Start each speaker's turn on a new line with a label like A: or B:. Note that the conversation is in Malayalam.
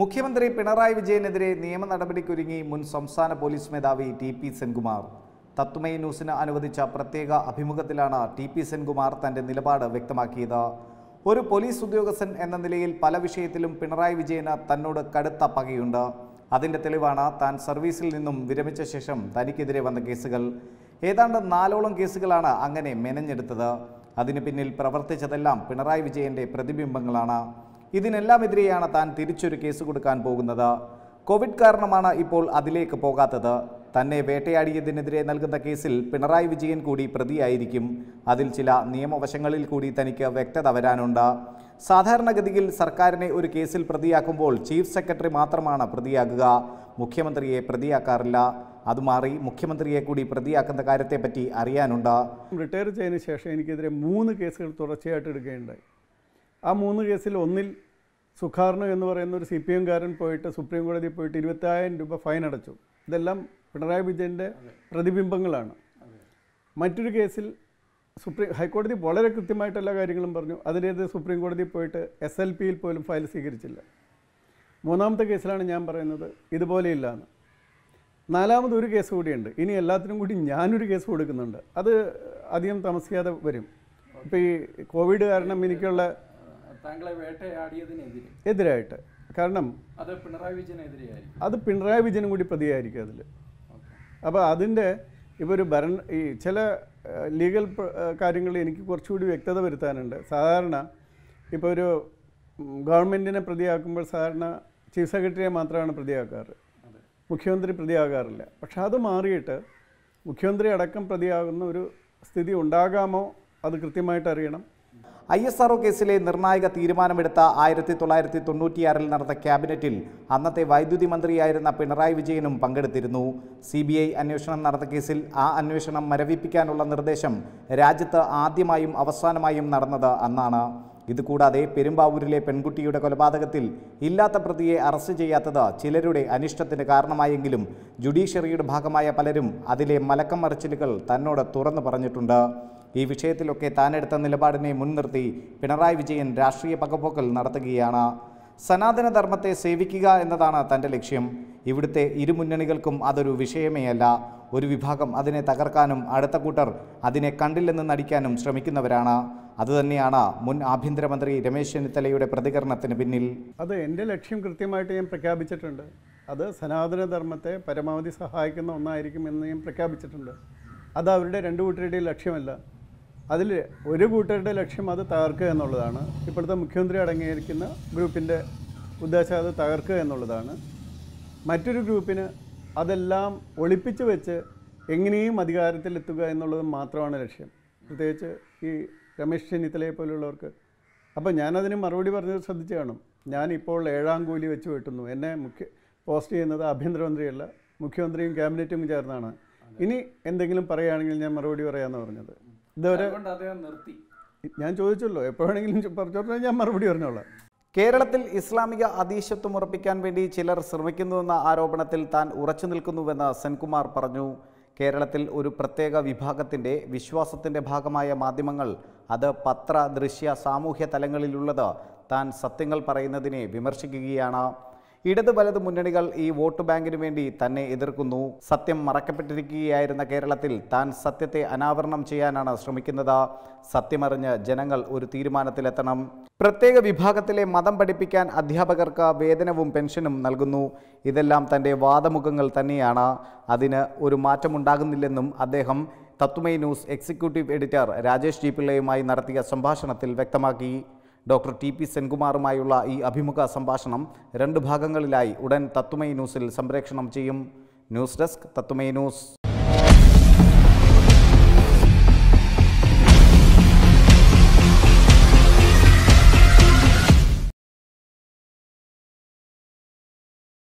A: മുഖ്യമന്ത്രി പിണറായി വിജയനെതിരെ നിയമ നടപടിക്കൊരുങ്ങി മുൻ സംസ്ഥാന പോലീസ് മേധാവി ടി പി സെൻകുമാർ തത്വമയി ന്യൂസിന് അനുവദിച്ച പ്രത്യേക അഭിമുഖത്തിലാണ് ടി പി സെൻകുമാർ തന്റെ നിലപാട് വ്യക്തമാക്കിയത് ഒരു പോലീസ് ഉദ്യോഗസ്ഥൻ എന്ന നിലയിൽ പല വിഷയത്തിലും പിണറായി വിജയന് തന്നോട് കടുത്ത പകയുണ്ട് അതിൻ്റെ തെളിവാണ് താൻ സർവീസിൽ നിന്നും വിരമിച്ച ശേഷം തനിക്കെതിരെ വന്ന കേസുകൾ ഏതാണ്ട് നാലോളം കേസുകളാണ് അങ്ങനെ മെനഞ്ഞെടുത്തത് അതിന് പിന്നിൽ പ്രവർത്തിച്ചതെല്ലാം പിണറായി വിജയൻ്റെ പ്രതിബിംബങ്ങളാണ് ഇതിനെല്ലാമെതിരെയാണ് താൻ തിരിച്ചൊരു കേസ് കൊടുക്കാൻ പോകുന്നത് കോവിഡ് കാരണമാണ് ഇപ്പോൾ അതിലേക്ക് പോകാത്തത് തന്നെ വേട്ടയാടിയതിനെതിരെ നൽകുന്ന കേസിൽ പിണറായി വിജയൻ കൂടി പ്രതിയായിരിക്കും അതിൽ ചില നിയമവശങ്ങളിൽ കൂടി തനിക്ക് വ്യക്തത വരാനുണ്ട് സാധാരണഗതിയിൽ സർക്കാരിനെ ഒരു കേസിൽ പ്രതിയാക്കുമ്പോൾ ചീഫ് സെക്രട്ടറി മാത്രമാണ് പ്രതിയാകുക മുഖ്യമന്ത്രിയെ പ്രതിയാക്കാറില്ല അതുമാറി മുഖ്യമന്ത്രിയെ കൂടി പ്രതിയാക്കുന്ന കാര്യത്തെപ്പറ്റി അറിയാനുണ്ട്
B: റിട്ടയർ ചെയ്തതിന് ശേഷം എനിക്കെതിരെ മൂന്ന് കേസുകൾ തുടർച്ചയായിട്ട് എടുക്കുകയുണ്ടായി ആ മൂന്ന് കേസിൽ ഒന്നിൽ സുഖാർണു എന്ന് പറയുന്ന ഒരു സി പി എംകാരൻ പോയിട്ട് സുപ്രീം കോടതിയിൽ പോയിട്ട് ഇരുപത്തായിരം രൂപ ഫൈൻ അടച്ചു ഇതെല്ലാം പിണറായി വിജയൻ്റെ പ്രതിബിംബങ്ങളാണ് മറ്റൊരു കേസിൽ സുപ്രീം ഹൈക്കോടതി വളരെ കൃത്യമായിട്ട് എല്ലാ കാര്യങ്ങളും പറഞ്ഞു അതിനേത് സുപ്രീം കോടതി പോയിട്ട് എസ് എൽ പിയിൽ പോലും ഫയൽ സ്വീകരിച്ചില്ല മൂന്നാമത്തെ കേസിലാണ് ഞാൻ പറയുന്നത് ഇതുപോലെയില്ലാന്ന് നാലാമത് ഒരു കേസ് കൂടിയുണ്ട് ഇനി എല്ലാത്തിനും കൂടി ഞാനൊരു കേസ് കൊടുക്കുന്നുണ്ട് അത് അധികം താമസിക്കാതെ വരും ഇപ്പോൾ ഈ കോവിഡ് കാരണം എനിക്കുള്ള വേട്ടയാടിയതിനെതിരെ എതിരായിട്ട് കാരണം അത് പിണറായി അത് പിണറായി വിജയനും കൂടി പ്രതിയായിരിക്കും അതിൽ അപ്പോൾ അതിൻ്റെ ഇപ്പോൾ ഒരു ഭരണ ഈ ചില ലീഗൽ കാര്യങ്ങൾ എനിക്ക് കുറച്ചുകൂടി വ്യക്തത വരുത്താനുണ്ട് സാധാരണ ഇപ്പോൾ ഒരു ഗവൺമെൻറ്റിനെ പ്രതിയാക്കുമ്പോൾ സാധാരണ ചീഫ് സെക്രട്ടറിയെ മാത്രമാണ് പ്രതിയാക്കാറ് മുഖ്യമന്ത്രി പ്രതിയാകാറില്ല പക്ഷെ അത് മാറിയിട്ട് മുഖ്യമന്ത്രി അടക്കം പ്രതിയാകുന്ന ഒരു സ്ഥിതി ഉണ്ടാകാമോ അത്
A: കൃത്യമായിട്ട് അറിയണം ഐ എസ് ആർ കേസിലെ നിർണായക തീരുമാനമെടുത്ത ആയിരത്തി തൊള്ളായിരത്തി തൊണ്ണൂറ്റിയാറിൽ നടന്ന ക്യാബിനറ്റിൽ അന്നത്തെ വൈദ്യുതി മന്ത്രിയായിരുന്ന പിണറായി വിജയനും പങ്കെടുത്തിരുന്നു സി ബി ഐ അന്വേഷണം നടന്ന കേസിൽ ആ അന്വേഷണം മരവിപ്പിക്കാനുള്ള നിർദ്ദേശം രാജ്യത്ത് ആദ്യമായും അവസാനമായും നടന്നത് അന്നാണ് ഇതുകൂടാതെ പെരുമ്പാവൂരിലെ പെൺകുട്ടിയുടെ കൊലപാതകത്തിൽ ഇല്ലാത്ത പ്രതിയെ അറസ്റ്റ് ചെയ്യാത്തത് ചിലരുടെ അനിഷ്ടത്തിന് കാരണമായെങ്കിലും ജുഡീഷ്യറിയുടെ ഭാഗമായ പലരും അതിലെ മലക്കം മറിച്ചിലുകൾ തന്നോട് തുറന്നു പറഞ്ഞിട്ടുണ്ട് ഈ വിഷയത്തിലൊക്കെ താനെടുത്ത നിലപാടിനെ മുൻനിർത്തി പിണറായി വിജയൻ രാഷ്ട്രീയ പകപോക്കൽ നടത്തുകയാണ് സനാതനധർമ്മത്തെ സേവിക്കുക എന്നതാണ് തൻ്റെ ലക്ഷ്യം ഇവിടുത്തെ ഇരുമുന്നണികൾക്കും അതൊരു വിഷയമേ അല്ല ഒരു വിഭാഗം അതിനെ തകർക്കാനും അടുത്ത കൂട്ടർ അതിനെ കണ്ടില്ലെന്ന് നടിക്കാനും ശ്രമിക്കുന്നവരാണ് അതുതന്നെയാണ് മുൻ ആഭ്യന്തരമന്ത്രി രമേശ് ചെന്നിത്തലയുടെ പ്രതികരണത്തിന് പിന്നിൽ
B: അത് എൻ്റെ ലക്ഷ്യം കൃത്യമായിട്ട് ഞാൻ പ്രഖ്യാപിച്ചിട്ടുണ്ട് അത് സനാതനധർമ്മത്തെ പരമാവധി സഹായിക്കുന്ന ഒന്നായിരിക്കും എന്ന് ഞാൻ പ്രഖ്യാപിച്ചിട്ടുണ്ട് അത് അവരുടെ രണ്ടു കൂട്ടരുടെയും ലക്ഷ്യമല്ല അതിൽ ഒരു കൂട്ടരുടെ ലക്ഷ്യം അത് തകർക്കുക എന്നുള്ളതാണ് ഇപ്പോഴത്തെ മുഖ്യമന്ത്രി അടങ്ങിയിരിക്കുന്ന ഗ്രൂപ്പിൻ്റെ ഉദ്ദേശം അത് തകർക്കുക എന്നുള്ളതാണ് മറ്റൊരു ഗ്രൂപ്പിന് അതെല്ലാം ഒളിപ്പിച്ച് വെച്ച് എങ്ങനെയും അധികാരത്തിലെത്തുക എന്നുള്ളത് മാത്രമാണ് ലക്ഷ്യം പ്രത്യേകിച്ച് ഈ രമേശ് ചെന്നിത്തലയെ പോലുള്ളവർക്ക് അപ്പോൾ ഞാനതിന് മറുപടി പറഞ്ഞത് ശ്രദ്ധിച്ച് കാണും ഞാനിപ്പോൾ ഏഴാം കൂലി വെച്ച് വെട്ടുന്നു എന്നെ മുഖ്യ പോസ്റ്റ് ചെയ്യുന്നത് ആഭ്യന്തരമന്ത്രിയല്ല മുഖ്യമന്ത്രിയും ക്യാബിനറ്റും ചേർന്നാണ് ഇനി എന്തെങ്കിലും പറയുകയാണെങ്കിൽ ഞാൻ മറുപടി പറയാമെന്ന് പറഞ്ഞത്
A: ഞാൻ ചോദിച്ചല്ലോ വേണമെങ്കിലും
B: പറഞ്ഞോട്ടെ ഞാൻ മറുപടി പറഞ്ഞോളാം
A: കേരളത്തിൽ ഇസ്ലാമിക അതീശത്വം ഉറപ്പിക്കാൻ വേണ്ടി ചിലർ ശ്രമിക്കുന്നുവെന്ന ആരോപണത്തിൽ താൻ ഉറച്ചു നിൽക്കുന്നുവെന്ന് സെൻകുമാർ പറഞ്ഞു കേരളത്തിൽ ഒരു പ്രത്യേക വിഭാഗത്തിൻ്റെ വിശ്വാസത്തിൻ്റെ ഭാഗമായ മാധ്യമങ്ങൾ അത് പത്ര ദൃശ്യ സാമൂഹ്യ തലങ്ങളിലുള്ളത് താൻ സത്യങ്ങൾ പറയുന്നതിനെ വിമർശിക്കുകയാണ് ഇടത് വലത് മുന്നണികൾ ഈ വോട്ട് ബാങ്കിന് വേണ്ടി തന്നെ എതിർക്കുന്നു സത്യം മറക്കപ്പെട്ടിരിക്കുകയായിരുന്ന കേരളത്തിൽ താൻ സത്യത്തെ അനാവരണം ചെയ്യാനാണ് ശ്രമിക്കുന്നത് സത്യമറിഞ്ഞ് ജനങ്ങൾ ഒരു തീരുമാനത്തിലെത്തണം പ്രത്യേക വിഭാഗത്തിലെ മതം പഠിപ്പിക്കാൻ അധ്യാപകർക്ക് വേതനവും പെൻഷനും നൽകുന്നു ഇതെല്ലാം തൻ്റെ വാദമുഖങ്ങൾ തന്നെയാണ് അതിന് ഒരു മാറ്റമുണ്ടാകുന്നില്ലെന്നും അദ്ദേഹം Tatwamayi news executive editor Rajesh G പിള്ളയുമായി നടത്തിയ സംഭാഷണത്തിൽ വ്യക്തമാക്കി ഡോക്ടർ ടി പി സെൻകുമാറുമായുള്ള ഈ അഭിമുഖ സംഭാഷണം രണ്ട് ഭാഗങ്ങളിലായി ഉടൻ തത്തുമൈ ന്യൂസിൽ സംപ്രേക്ഷണം ചെയ്യും ന്യൂസ് ഡെസ്ക് തത്തുമൈ ന്യൂസ്